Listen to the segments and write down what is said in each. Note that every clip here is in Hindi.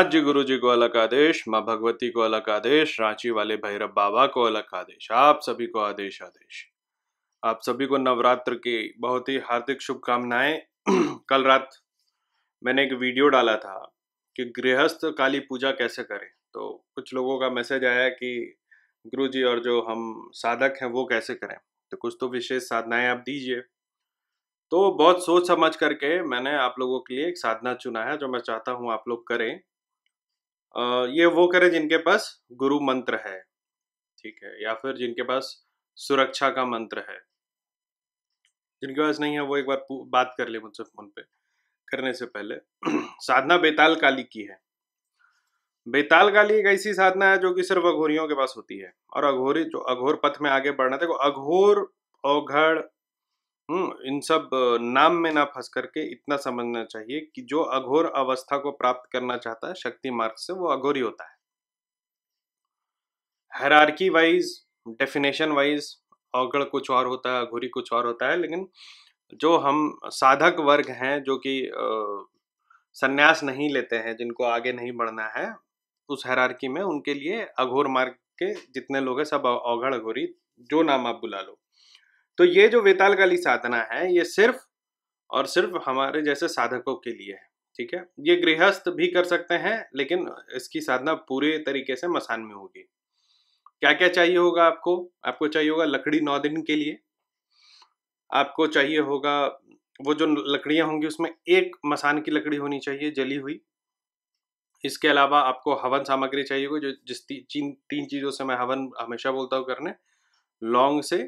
राज्य गुरु जी को अलग आदेश माँ भगवती को अलग आदेश रांची वाले भैरव बाबा को अलग आदेश आप सभी को आदेश आदेश आप सभी को नवरात्र की बहुत ही हार्दिक शुभकामनाएं कल रात मैंने एक वीडियो डाला था कि गृहस्थ काली पूजा कैसे करें तो कुछ लोगों का मैसेज आया कि गुरु जी और जो हम साधक हैं वो कैसे करें तो कुछ तो विशेष साधनाएं आप दीजिए तो बहुत सोच समझ करके मैंने आप लोगों के लिए एक साधना चुना है जो मैं चाहता हूँ आप लोग करें ये वो करें जिनके पास गुरु मंत्र है ठीक है या फिर जिनके पास सुरक्षा का मंत्र है जिनके पास नहीं है वो एक बार बात कर ले मुझसे फ़ोन पे करने से पहले साधना बेताल काली की है बेताल काली एक ऐसी साधना है जो कि सिर्फ अघोरियों के पास होती है और अघोरी जो अघोर पथ में आगे बढ़ना देखो अघोर औघड़ हम्म, इन सब नाम में ना फंस करके इतना समझना चाहिए कि जो अघोर अवस्था को प्राप्त करना चाहता है शक्ति मार्ग से वो अघोर ही होता है हैरार्की वाइज डेफिनेशन वाइज अगड़ कुछ और होता है अघोरी कुछ और होता है लेकिन जो हम साधक वर्ग हैं जो कि संन्यास नहीं लेते हैं जिनको आगे नहीं बढ़ना है उस हैरार्की में उनके लिए अघोर मार्ग के जितने लोग हैं सब अवघड़ अघोरी जो नाम आप बुला लो तो ये जो वेतालकाली साधना है ये सिर्फ और सिर्फ हमारे जैसे साधकों के लिए है ठीक है ये गृहस्थ भी कर सकते हैं लेकिन इसकी साधना पूरे तरीके से मसान में होगी क्या क्या चाहिए होगा आपको आपको चाहिए होगा लकड़ी नौ दिन के लिए आपको चाहिए होगा वो जो लकड़ियाँ होंगी उसमें एक मसान की लकड़ी होनी चाहिए जली हुई इसके अलावा आपको हवन सामग्री चाहिए होगी जो जिस ती, तीन चीज़ों से मैं हवन हमेशा बोलता हूँ करने लौंग से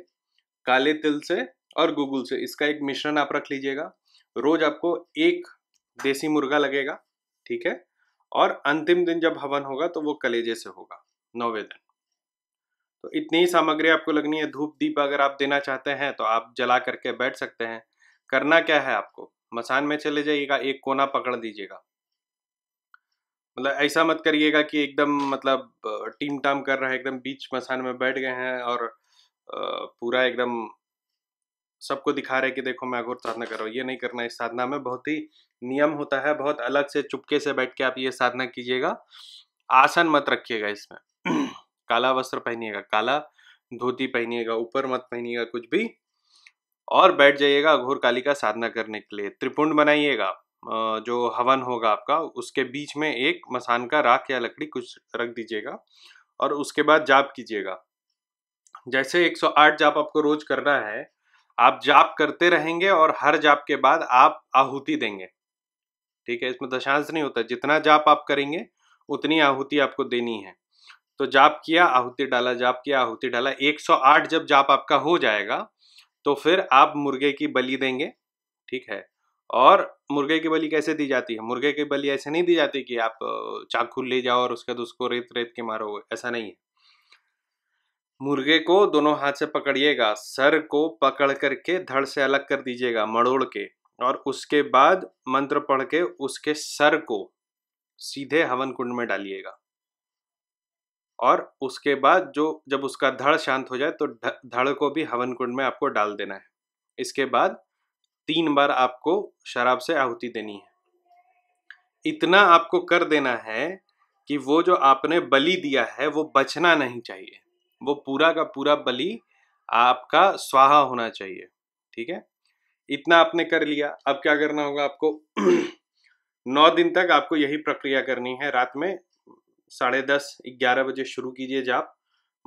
काले तिल से और गूगल से इसका एक मिश्रण आप रख लीजिएगा रोज आपको एक देसी मुर्गा लगेगा ठीक है और अंतिम दिन जब हवन होगा तो वो कलेजे से होगा नौवे दिन तो इतनी ही सामग्री आपको लगनी है धूप दीप अगर आप देना चाहते हैं तो आप जला करके बैठ सकते हैं करना क्या है आपको मसान में चले जाइएगा एक कोना पकड़ दीजिएगा मतलब ऐसा मत करिएगा कि एकदम मतलब टीम टाम कर रहा है एकदम बीच मसान में बैठ गए हैं और पूरा एकदम सबको दिखा रहे कि देखो मैं अघोर साधना कर रहा हूँ ये नहीं करना इस साधना में बहुत ही नियम होता है बहुत अलग से चुपके से बैठ के आप ये साधना कीजिएगा आसन मत रखिएगा इसमें काला वस्त्र पहनिएगा काला धोती पहनिएगा ऊपर मत पहनिएगा कुछ भी और बैठ जाइएगा अघोर काली का साधना करने के लिए त्रिपुंड बनाइएगा जो हवन होगा आपका उसके बीच में एक मसान का राख या लकड़ी कुछ रख दीजिएगा और उसके बाद जाप कीजिएगा जैसे 108 जाप आपको रोज करना है आप जाप करते रहेंगे और हर जाप के बाद आप आहुति देंगे ठीक है इसमें दशांश नहीं होता जितना जाप आप करेंगे उतनी आहुति आपको देनी है तो जाप किया आहुति डाला जाप किया आहुति डाला 108 जब जाप आपका हो जाएगा तो फिर आप मुर्गे की बलि देंगे ठीक है और मुर्गे की बलि कैसे दी जाती है मुर्गे की बलि ऐसे नहीं दी जाती कि आप चाकू ले जाओ और उसके बाद उसको रेत रेत के मारो ऐसा नहीं है मुर्गे को दोनों हाथ से पकड़िएगा सर को पकड़ करके धड़ से अलग कर दीजिएगा मड़ोड़ के और उसके बाद मंत्र पढ़ के उसके सर को सीधे हवन कुंड में डालिएगा और उसके बाद जो जब उसका धड़ शांत हो जाए तो धड़ को भी हवन कुंड में आपको डाल देना है इसके बाद तीन बार आपको शराब से आहुति देनी है इतना आपको कर देना है कि वो जो आपने बलि दिया है वो बचना नहीं चाहिए वो पूरा का पूरा बलि आपका स्वाहा होना चाहिए ठीक है इतना आपने कर लिया अब क्या करना होगा आपको नौ दिन तक आपको यही प्रक्रिया करनी है रात में साढ़े दस ग्यारह बजे शुरू कीजिए जाप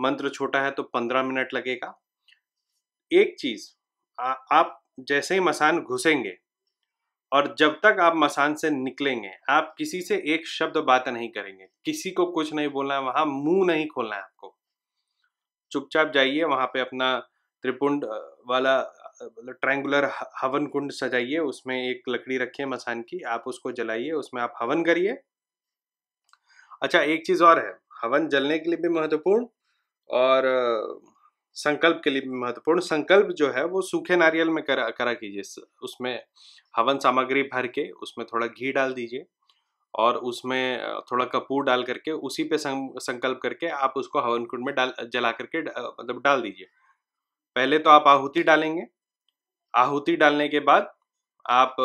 मंत्र छोटा है तो पंद्रह मिनट लगेगा एक चीज आ, आप जैसे ही मसान घुसेंगे और जब तक आप मसान से निकलेंगे आप किसी से एक शब्द बात नहीं करेंगे किसी को कुछ नहीं बोलना है वहां मुंह नहीं खोलना है आपको चुपचाप जाइए वहाँ पे अपना त्रिपुंड वाला मतलब ट्रायंगुलर हवन कुंड सजाइए उसमें एक लकड़ी रखिए मसान की आप उसको जलाइए उसमें आप हवन करिए अच्छा एक चीज़ और है हवन जलने के लिए भी महत्वपूर्ण और संकल्प के लिए भी महत्वपूर्ण संकल्प जो है वो सूखे नारियल में करा करा कीजिए उसमें हवन सामग्री भर के उसमें थोड़ा घी डाल दीजिए और उसमें थोड़ा कपूर डाल करके उसी पे संकल्प करके आप उसको हवन कुंड में डाल जला करके मतलब डाल दीजिए पहले तो आप आहुति डालेंगे आहुति डालने के बाद आप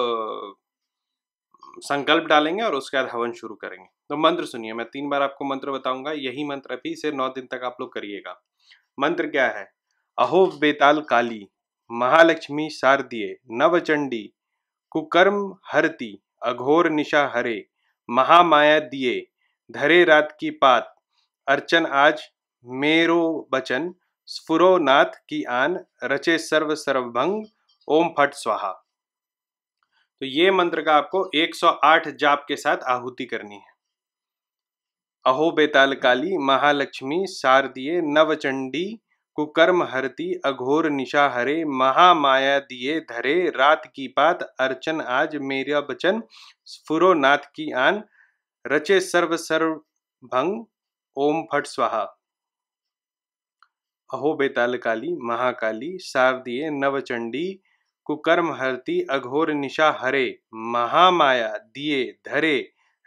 संकल्प डालेंगे और उसके बाद हवन शुरू करेंगे तो मंत्र सुनिए मैं तीन बार आपको मंत्र बताऊंगा यही मंत्र अभी से नौ दिन तक आप लोग करिएगा मंत्र क्या है अहो बेताल काली महालक्ष्मी शारदीय नवचंडी कुकर्म हरती अघोर निशा हरे महामाया दिए धरे रात की पात अर्चन आज मेरो बचन स्फुरो नाथ की आन रचे सर्व सर्वभंग ओम फट स्वाहा तो ये मंत्र का आपको 108 जाप के साथ आहुति करनी है अहो बेताल काली महालक्ष्मी शारदीय नवचंडी कुकर्म हरती अघोर निशा हरे महामाया दिए धरे रात की बात अर्चन आज मेरा बचन स्फुरो नाथ की आन रचे सर्व सर्व भंग ओम फट स्वाहा अहो बेताल काली महाकाली शारदीय नवचंडी कुकर्म हरती अघोर निशा हरे महामाया दिए धरे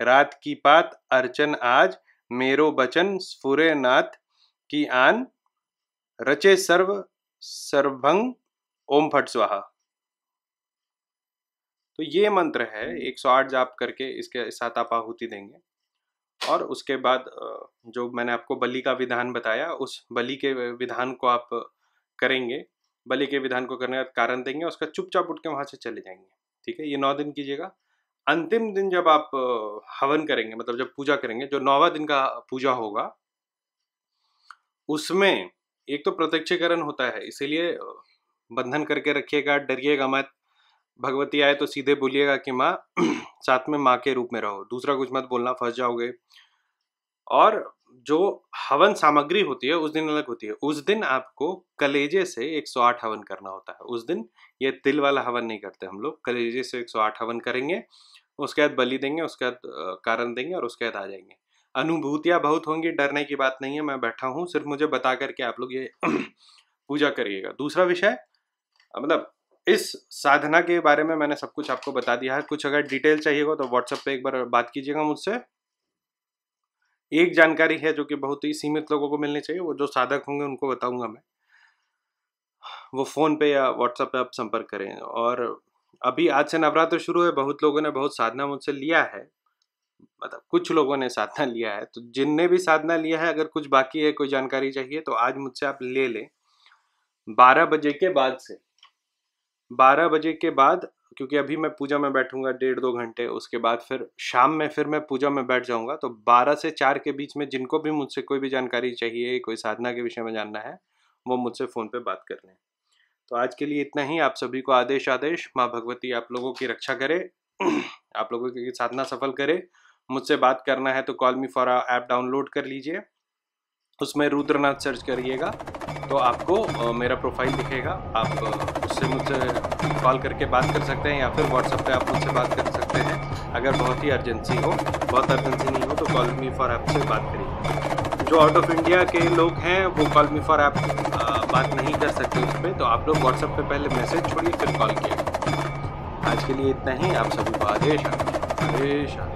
रात की पात अर्चन आज मेरो बचन स्फुरे नाथ की आन रचे सर्व सर्वभंग ओम फट स्वाहा तो ये मंत्र है 108 जाप करके इसके साथ आप आहुति देंगे और उसके बाद जो मैंने आपको बलि का विधान बताया उस बलि के विधान को आप करेंगे बलि के विधान को करने का कारण देंगे उसका चुपचाप उठ के वहां से चले जाएंगे ठीक है ये नौ दिन कीजिएगा अंतिम दिन जब आप हवन करेंगे मतलब जब पूजा करेंगे जो नौवा दिन का पूजा होगा उसमें एक तो प्रत्यक्षीकरण होता है इसीलिए बंधन करके रखिएगा डरिएगा मत भगवती आए तो सीधे बोलिएगा कि माँ साथ में माँ के रूप में रहो दूसरा कुछ मत बोलना फंस जाओगे और जो हवन सामग्री होती है उस दिन अलग होती है उस दिन आपको कलेजे से 108 हवन करना होता है उस दिन ये तिल वाला हवन नहीं करते हम लोग कलेजे से 108 हवन करेंगे उसके बाद बलि देंगे उसके बाद कारण देंगे और उसके बाद आ जाएंगे अनुभूतियाँ बहुत होंगी डरने की बात नहीं है मैं बैठा हूँ सिर्फ मुझे बता करके आप लोग ये पूजा करिएगा दूसरा विषय मतलब इस साधना के बारे में मैंने सब कुछ आपको बता दिया है कुछ अगर डिटेल चाहिए हो तो व्हाट्सएप पे एक बार बात कीजिएगा मुझसे एक जानकारी है जो कि बहुत ही सीमित लोगों को मिलनी चाहिए वो जो साधक होंगे उनको बताऊंगा मैं वो फ़ोन पे या व्हाट्सएप पे आप संपर्क करें और अभी आज से नवरात्र शुरू है बहुत लोगों ने बहुत साधना मुझसे लिया है मतलब कुछ लोगों ने साधना लिया है तो जिनने भी साधना लिया है अगर कुछ बाकी है कोई जानकारी चाहिए तो आज मुझसे आप ले लें बारह बजे के बाद से बारह बजे के बाद क्योंकि अभी मैं पूजा में बैठूंगा डेढ़ दो घंटे उसके बाद फिर शाम में फिर मैं पूजा में बैठ जाऊंगा तो बारह से चार के बीच में जिनको भी मुझसे कोई भी जानकारी चाहिए कोई साधना के विषय में जानना है वो मुझसे फ़ोन पे बात कर लें तो आज के लिए इतना ही आप सभी को आदेश आदेश माँ भगवती आप लोगों की रक्षा करे आप लोगों की साधना सफल करे मुझसे बात करना है तो call me for app download कर लीजिए उसमें रुद्रनाथ सर्च करिएगा तो आपको मेरा प्रोफाइल दिखेगा आप उससे मुझसे कॉल करके बात कर सकते हैं या फिर व्हाट्सएप पे आप मुझसे बात कर सकते हैं अगर बहुत ही अर्जेंसी हो बहुत अर्जेंसी नहीं हो तो कॉल मी फॉर ऐप से बात करिए जो आउट ऑफ इंडिया के लोग हैं वो कॉल मी फॉर ऐप बात नहीं कर सकते उस पर तो आप लोग व्हाट्सएप पर पहले मैसेज छोड़िए फिर कॉल किया आज के लिए इतना ही आप सभी को आदेश आदेश